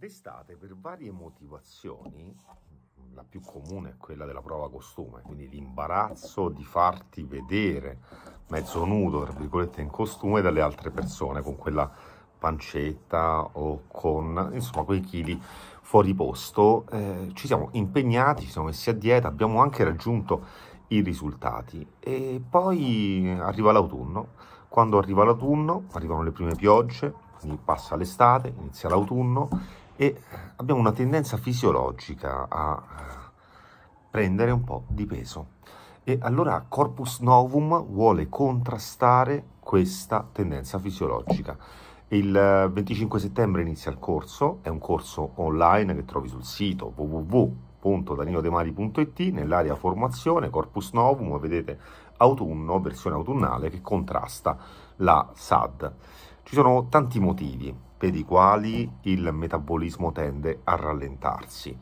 D'estate, per varie motivazioni, la più comune è quella della prova costume, quindi l'imbarazzo di farti vedere mezzo nudo, tra virgolette, in costume dalle altre persone, con quella pancetta o con, insomma, quei chili fuori posto. Eh, ci siamo impegnati, ci siamo messi a dieta, abbiamo anche raggiunto i risultati. E poi arriva l'autunno. Quando arriva l'autunno, arrivano le prime piogge, quindi passa l'estate, inizia l'autunno e abbiamo una tendenza fisiologica a eh, prendere un po' di peso. E allora Corpus Novum vuole contrastare questa tendenza fisiologica. Il 25 eh, settembre inizia il corso, è un corso online che trovi sul sito www.daninodemari.it nell'area formazione Corpus Novum, vedete autunno, versione autunnale che contrasta la SAD. Ci sono tanti motivi, per i quali il metabolismo tende a rallentarsi,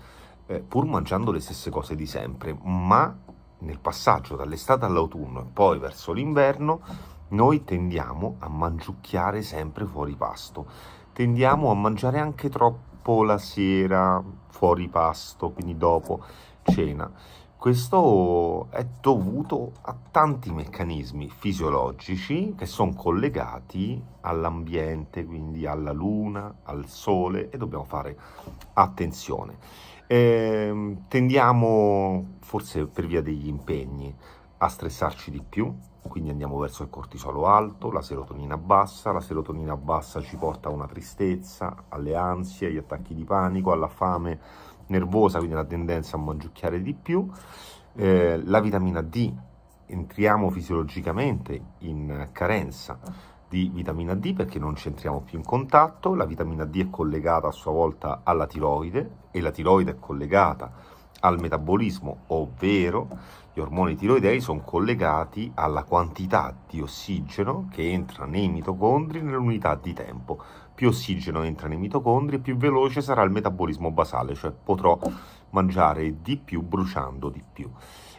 eh, pur mangiando le stesse cose di sempre, ma nel passaggio dall'estate all'autunno e poi verso l'inverno noi tendiamo a mangiucchiare sempre fuori pasto, tendiamo a mangiare anche troppo la sera fuori pasto, quindi dopo cena. Questo è dovuto a tanti meccanismi fisiologici che sono collegati all'ambiente, quindi alla luna, al sole e dobbiamo fare attenzione. E ehm, tendiamo, forse per via degli impegni, a stressarci di più, quindi andiamo verso il cortisolo alto, la serotonina bassa, la serotonina bassa ci porta a una tristezza, alle ansie, agli attacchi di panico, alla fame nervosa, quindi una tendenza a mangiucchiare di più. Eh, la vitamina D, entriamo fisiologicamente in carenza di vitamina D perché non ci entriamo più in contatto, la vitamina D è collegata a sua volta alla tiroide e la tiroide è collegata al metabolismo, ovvero gli ormoni tiroidei sono collegati alla quantità di ossigeno che entra nei mitocondri nell'unità di tempo più ossigeno entra nei mitocondri, più veloce sarà il metabolismo basale, cioè potrò mangiare di più bruciando di più.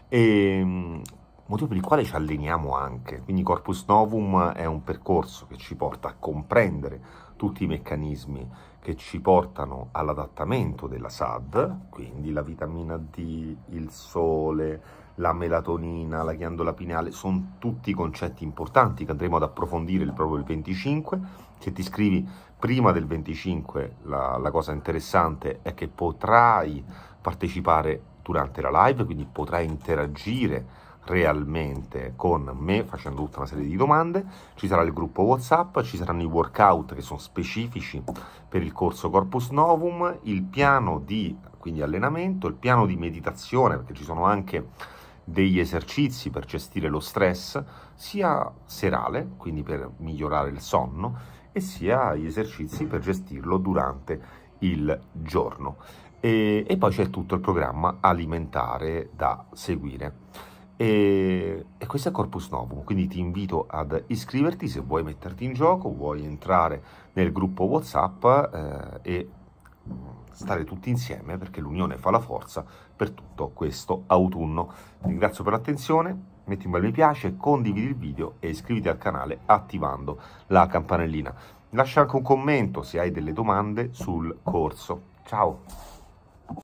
E, ehm, motivo per il quale ci alleniamo anche. Quindi Corpus Novum è un percorso che ci porta a comprendere tutti i meccanismi che ci portano all'adattamento della SAD, quindi la vitamina D, il sole, la melatonina, la ghiandola pineale, sono tutti concetti importanti che andremo ad approfondire proprio il 25. Se ti scrivi prima del 25, la, la cosa interessante è che potrai partecipare durante la live, quindi potrai interagire realmente con me facendo tutta una serie di domande, ci sarà il gruppo Whatsapp, ci saranno i workout che sono specifici per il corso Corpus Novum, il piano di quindi allenamento, il piano di meditazione, perché ci sono anche degli esercizi per gestire lo stress, sia serale, quindi per migliorare il sonno, e sia gli esercizi per gestirlo durante il giorno. E, e poi c'è tutto il programma alimentare da seguire. E, e, questo è Corpus Novum, quindi ti invito ad iscriverti se vuoi metterti in gioco, vuoi entrare nel gruppo WhatsApp eh, e stare tutti insieme perché l'unione fa la forza per tutto questo autunno. Vi ringrazio per l'attenzione, metti un bel mi piace, condividi il video e iscriviti al canale attivando la campanellina. Lascia anche un commento se hai delle domande sul corso. Ciao!